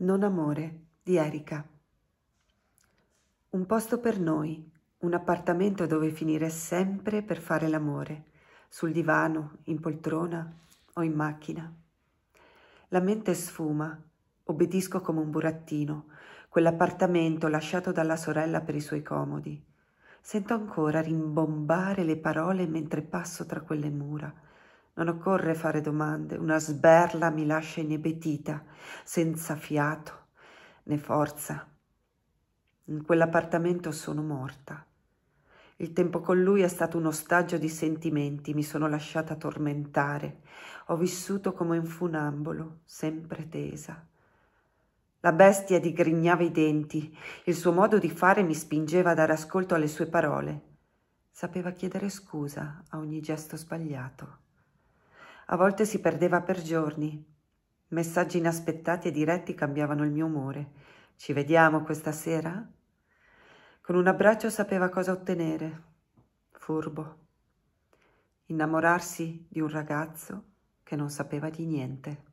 Non amore di Erika. Un posto per noi, un appartamento dove finire sempre per fare l'amore, sul divano, in poltrona o in macchina. La mente sfuma, obbedisco come un burattino, quell'appartamento lasciato dalla sorella per i suoi comodi. Sento ancora rimbombare le parole mentre passo tra quelle mura non occorre fare domande, una sberla mi lascia inebetita, senza fiato né forza. In quell'appartamento sono morta. Il tempo con lui è stato un ostaggio di sentimenti, mi sono lasciata tormentare. Ho vissuto come un funambolo, sempre tesa. La bestia digrignava i denti, il suo modo di fare mi spingeva a dare ascolto alle sue parole. Sapeva chiedere scusa a ogni gesto sbagliato. A volte si perdeva per giorni. Messaggi inaspettati e diretti cambiavano il mio umore. Ci vediamo questa sera? Con un abbraccio sapeva cosa ottenere. Furbo. Innamorarsi di un ragazzo che non sapeva di niente.